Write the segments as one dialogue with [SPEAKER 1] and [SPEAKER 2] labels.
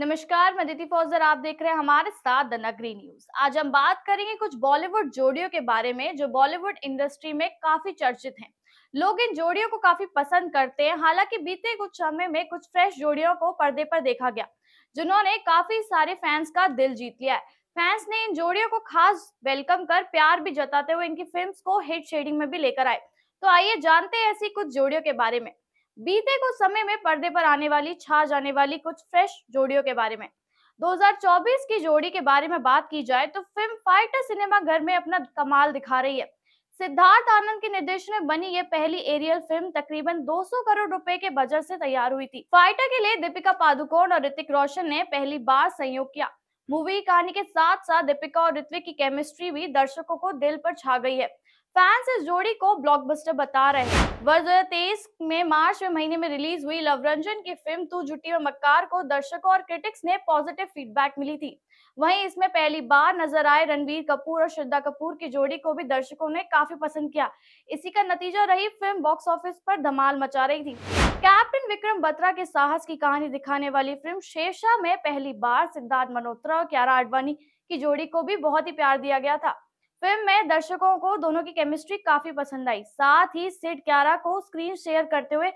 [SPEAKER 1] नमस्कार मैं दिति फौजर आप देख रहे हैं हमारे साथ द नगरी न्यूज आज हम बात करेंगे कुछ बॉलीवुड जोड़ियों के बारे में जो बॉलीवुड इंडस्ट्री में काफी चर्चित हैं लोग इन जोड़ियों को काफी पसंद करते हैं हालांकि बीते कुछ समय में कुछ फ्रेश जोड़ियों को पर्दे पर देखा गया जिन्होंने काफी सारे फैंस का दिल जीत लिया है फैंस ने इन जोड़ियों को खास वेलकम कर प्यार भी जताते हुए इनकी फिल्म को हिट शेडिंग में भी लेकर आए तो आइए जानते हैं ऐसी कुछ जोड़ियों के बारे में बीते कुछ समय में पर्दे पर आने वाली छा जाने वाली कुछ फ्रेश जोड़ियों के बारे में 2024 की जोड़ी के बारे में बात की जाए तो फिल्म फाइटर सिनेमा घर में अपना कमाल दिखा रही है सिद्धार्थ आनंद के निर्देशन में बनी ये पहली एरियल फिल्म तकरीबन 200 करोड़ रुपए के बजट से तैयार हुई थी फाइटर के लिए दीपिका पादुकोण और ऋतिक रोशन ने पहली बार संयोग किया मूवी कहानी के साथ साथ दीपिका और ऋत्विक की केमिस्ट्री भी दर्शकों को दिल पर छा गई है फैंस इस जोड़ी को ब्लॉकबस्टर बता रहे हैं वर्ष दो में मार्च में महीने में रिलीज हुई लवरंजन की फिल्म तू जुटी में मक्कार को दर्शकों और क्रिटिक्स ने पॉजिटिव फीडबैक मिली थी वहीं इसमें पहली बार नजर आए रणबीर कपूर और श्रद्धा कपूर की जोड़ी को भी दर्शकों ने काफी पसंद किया इसी का नतीजा रही फिल्म बॉक्स ऑफिस पर धमाल मचा रही थी कैप्टन विक्रम बत्रा के साहस की कहानी दिखाने वाली फिल्म शेरशाह में पहली बार सिद्धार्थ मल्होत्रा और क्यारा आडवाणी की जोड़ी को भी बहुत ही प्यार दिया गया था फिल्म में दर्शकों को दोनों की केमिस्ट्री काफी पसंद आई साथ ही सिड क्यारा को स्क्रीन शेयर करते हुए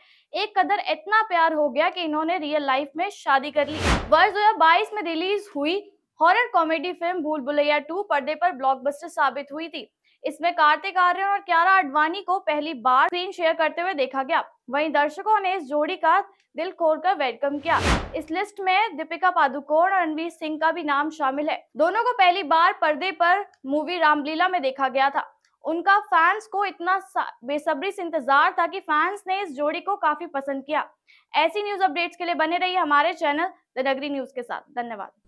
[SPEAKER 1] एक कदर इतना प्यार हो गया कि इन्होंने रियल लाइफ में शादी कर ली वर्ष 2022 में रिलीज हुई हॉरर कॉमेडी फिल्म भूल भुलैया टू पर्दे पर ब्लॉकबस्टर साबित हुई थी इसमें कार्तिक आर्यन और क्यारा अडवाणी को पहली बार स्क्रीन शेयर करते हुए देखा गया वहीं दर्शकों ने इस जोड़ी का दिल कर वेलकम किया इस लिस्ट में दीपिका पादुकोण और रणवीर सिंह का भी नाम शामिल है दोनों को पहली बार पर्दे पर मूवी रामलीला में देखा गया था उनका फैंस को इतना बेसब्री से इंतजार था कि फैंस ने इस जोड़ी को काफी पसंद किया ऐसी न्यूज अपडेट्स के लिए बने रहिए हमारे चैनल द नगरी न्यूज के साथ धन्यवाद